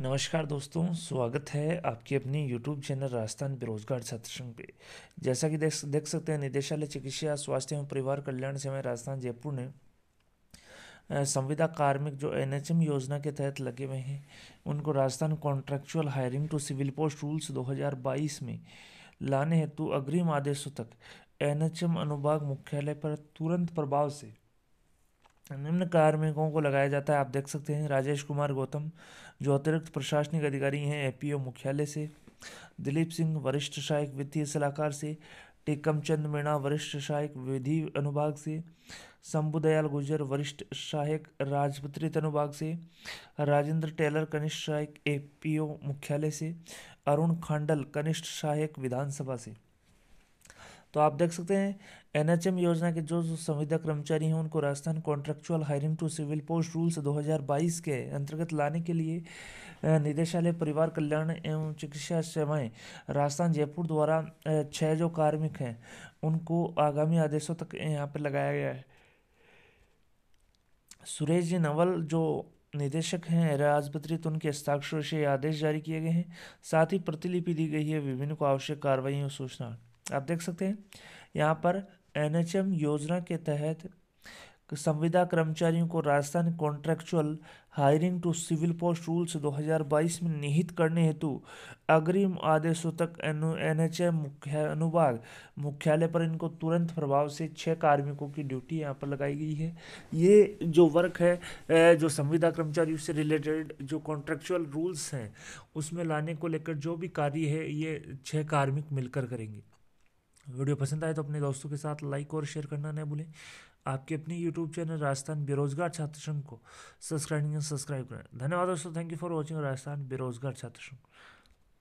नमस्कार दोस्तों स्वागत है आपके अपने यूट्यूब चैनल राजस्थान बेरोजगार संघ पे जैसा कि देख देख सकते हैं निदेशालय चिकित्सा स्वास्थ्य एवं परिवार कल्याण सेवा राजस्थान जयपुर ने संविदा कार्मिक जो एन योजना के तहत लगे हुए हैं उनको Rajasthan contractual hiring to civil post rules 2022 में लाने हेतु अग्रिम आदेशों तक एन अनुभाग मुख्यालय पर तुरंत प्रभाव से निम्न कार्मिकों को लगाया जाता है आप देख सकते हैं राजेश कुमार गौतम जो अतिरिक्त प्रशासनिक अधिकारी हैं एपीओ मुख्यालय से दिलीप सिंह वरिष्ठ सहायक वित्तीय सलाहकार से टेकम चंद मीणा वरिष्ठ सहायक विधि अनुभाग से शंभुदयाल गुजर वरिष्ठ सहायक राजपत्रित अनुभाग से राजेंद्र टेलर कनिष्ठ सहायक एपीओ मुख्यालय से अरुण खांडल कनिष्ठ सहायक विधानसभा से तो आप देख सकते हैं एनएचएम योजना के जो संविदा कर्मचारी हैं उनको Rajasthan contractual hiring to civil post rules 2022 के अंतर्गत लाने के लिए निदेशालय परिवार कल्याण एवं चिकित्सा सेवाएं राजस्थान जयपुर द्वारा छः जो कार्मिक हैं उनको आगामी आदेशों तक यहाँ पर लगाया गया है सुरेश जी नवल जो निदेशक हैं राजपत्रित उनके हस्ताक्षर से आदेश जारी किए गए हैं साथ ही प्रतिलिपि दी गई है विभिन्न को आवश्यक कार्रवाई और सूचना आप देख सकते हैं यहाँ पर एन योजना के तहत संविदा कर्मचारियों को Rajasthan contractual hiring to civil post rules 2022 में निहित करने हेतु अग्रिम आदेशों तक एन एच एम मुख्या अनुभाग मुख्यालय पर इनको तुरंत प्रभाव से छः कार्मिकों की ड्यूटी यहाँ पर लगाई गई है ये जो वर्क है जो संविदा कर्मचारियों से रिलेटेड जो कॉन्ट्रेक्चुअल रूल्स हैं उसमें लाने को लेकर जो भी कार्य है ये छः कार्मिक मिलकर करेंगे वीडियो पसंद आए तो अपने दोस्तों के साथ लाइक और शेयर करना न भूलें आपके अपने यूट्यूब चैनल राजस्थान बेरोजगार छात्र संघ को सब्सक्राइब सब्सक्राइब करें धन्यवाद दोस्तों thank you for watching Rajasthan बेरोजगार छात्र संघ